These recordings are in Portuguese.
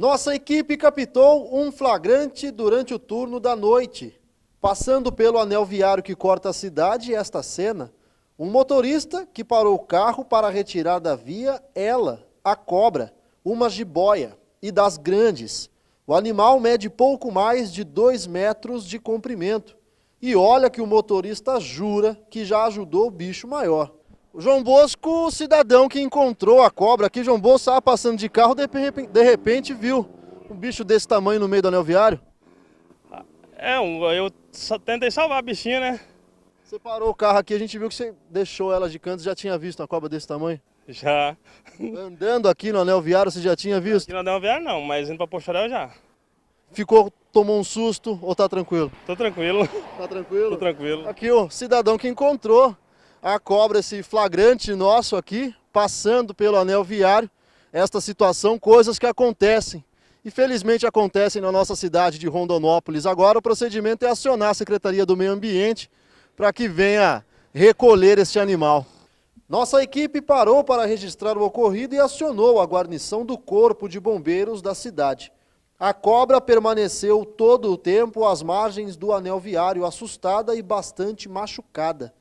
Nossa equipe captou um flagrante durante o turno da noite. Passando pelo anel viário que corta a cidade, esta cena, um motorista que parou o carro para retirar da via ela, a cobra, uma jiboia e das grandes. O animal mede pouco mais de 2 metros de comprimento. E olha que o motorista jura que já ajudou o bicho maior. João Bosco, o cidadão que encontrou a cobra aqui, João Bosco estava passando de carro, de repente, de repente viu um bicho desse tamanho no meio do anel viário? É, eu tentei salvar a bichinha, né? Você parou o carro aqui, a gente viu que você deixou ela de canto, já tinha visto uma cobra desse tamanho? Já. Tá andando aqui no anel viário, você já tinha visto? Aqui no anel viário não, mas indo pra Pochorel já. Ficou, tomou um susto ou tá tranquilo? Tô tranquilo. Tá tranquilo? Tô tranquilo. Aqui o cidadão que encontrou a cobra esse flagrante nosso aqui, passando pelo anel viário, esta situação, coisas que acontecem. E felizmente acontecem na nossa cidade de Rondonópolis. Agora o procedimento é acionar a Secretaria do Meio Ambiente para que venha recolher este animal. Nossa equipe parou para registrar o ocorrido e acionou a guarnição do Corpo de Bombeiros da cidade. A cobra permaneceu todo o tempo às margens do anel viário, assustada e bastante machucada.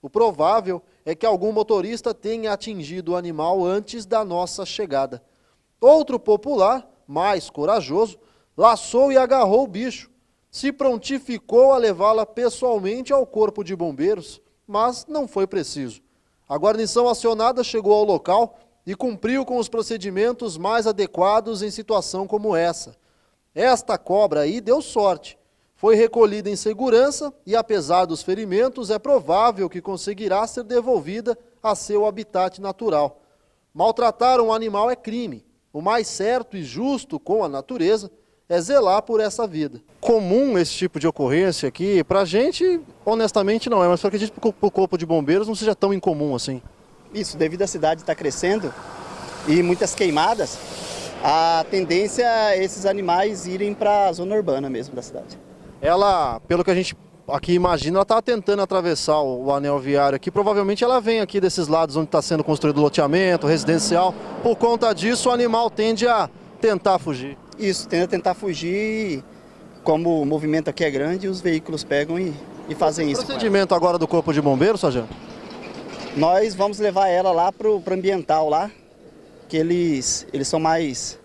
O provável é que algum motorista tenha atingido o animal antes da nossa chegada. Outro popular, mais corajoso, laçou e agarrou o bicho. Se prontificou a levá-la pessoalmente ao corpo de bombeiros, mas não foi preciso. A guarnição acionada chegou ao local e cumpriu com os procedimentos mais adequados em situação como essa. Esta cobra aí deu sorte, foi recolhida em segurança e, apesar dos ferimentos, é provável que conseguirá ser devolvida a seu habitat natural. Maltratar um animal é crime. O mais certo e justo com a natureza é zelar por essa vida. Comum esse tipo de ocorrência aqui, para a gente, honestamente, não é, mas para acredito que para o Corpo de Bombeiros não seja tão incomum assim. Isso, devido à cidade estar tá crescendo e muitas queimadas, a tendência é esses animais irem para a zona urbana mesmo da cidade. Ela, pelo que a gente aqui imagina, ela está tentando atravessar o, o, anel viário aqui. Provavelmente ela vem aqui desses lados onde está sendo construído loteamento, residencial. Por conta disso, o animal tende a tentar fugir. Isso, tende a tentar fugir. Como o movimento aqui é grande, os veículos pegam e, e fazem isso. O procedimento agora do Corpo de Bombeiros, Sargento? Nós vamos levar ela lá para o ambiental lá, que eles, eles são mais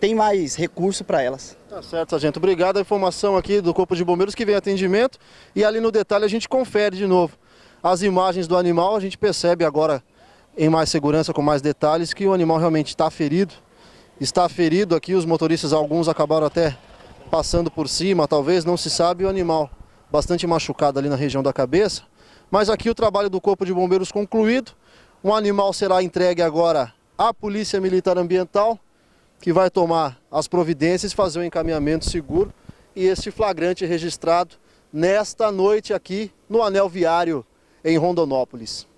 tem mais recurso para elas. Tá certo, Sargento. Obrigado a informação aqui do Corpo de Bombeiros que vem atendimento. E ali no detalhe a gente confere de novo as imagens do animal. A gente percebe agora em mais segurança, com mais detalhes, que o animal realmente está ferido. Está ferido aqui, os motoristas, alguns acabaram até passando por cima, talvez, não se sabe, o animal bastante machucado ali na região da cabeça. Mas aqui o trabalho do Corpo de Bombeiros concluído. Um animal será entregue agora à Polícia Militar Ambiental que vai tomar as providências, fazer o um encaminhamento seguro e este flagrante registrado nesta noite aqui no anel viário em Rondonópolis.